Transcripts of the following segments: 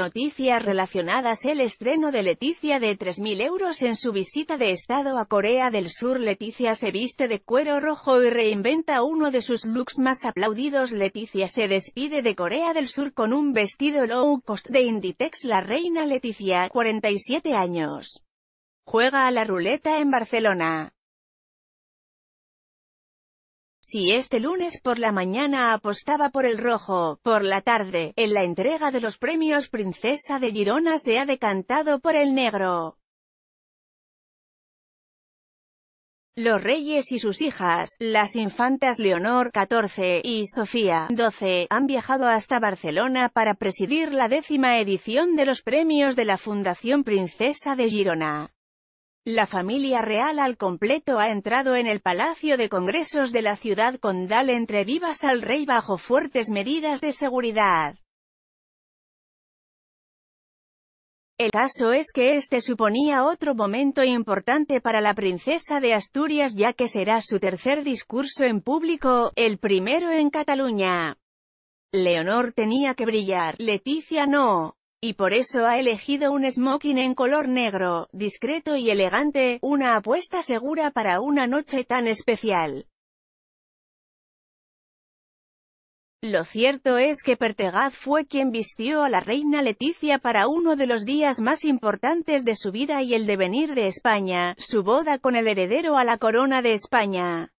Noticias relacionadas El estreno de Leticia de 3.000 euros en su visita de estado a Corea del Sur Leticia se viste de cuero rojo y reinventa uno de sus looks más aplaudidos Leticia se despide de Corea del Sur con un vestido low cost de Inditex La reina Leticia, 47 años. Juega a la ruleta en Barcelona. Si este lunes por la mañana apostaba por el rojo, por la tarde, en la entrega de los premios Princesa de Girona se ha decantado por el negro. Los reyes y sus hijas, las infantas Leonor, 14, y Sofía, 12, han viajado hasta Barcelona para presidir la décima edición de los premios de la Fundación Princesa de Girona. La familia real al completo ha entrado en el Palacio de Congresos de la ciudad condal entre vivas al rey bajo fuertes medidas de seguridad. El caso es que este suponía otro momento importante para la princesa de Asturias ya que será su tercer discurso en público, el primero en Cataluña. Leonor tenía que brillar, Leticia no y por eso ha elegido un smoking en color negro, discreto y elegante, una apuesta segura para una noche tan especial. Lo cierto es que Pertegaz fue quien vistió a la reina Leticia para uno de los días más importantes de su vida y el devenir de España, su boda con el heredero a la corona de España.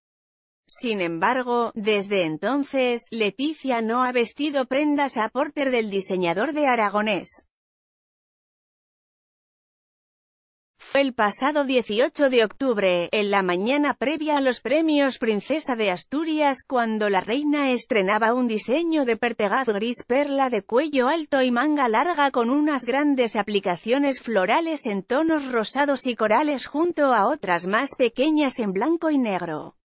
Sin embargo, desde entonces, Leticia no ha vestido prendas a Porter del diseñador de Aragonés. Fue el pasado 18 de octubre, en la mañana previa a los premios Princesa de Asturias, cuando la reina estrenaba un diseño de pertegaz gris perla de cuello alto y manga larga con unas grandes aplicaciones florales en tonos rosados y corales junto a otras más pequeñas en blanco y negro.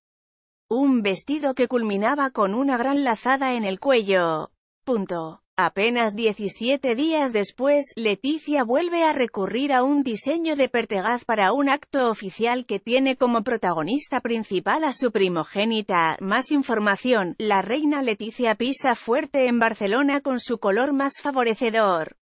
Un vestido que culminaba con una gran lazada en el cuello. Punto. Apenas 17 días después, Leticia vuelve a recurrir a un diseño de Pertegaz para un acto oficial que tiene como protagonista principal a su primogénita. Más información, la reina Leticia pisa fuerte en Barcelona con su color más favorecedor.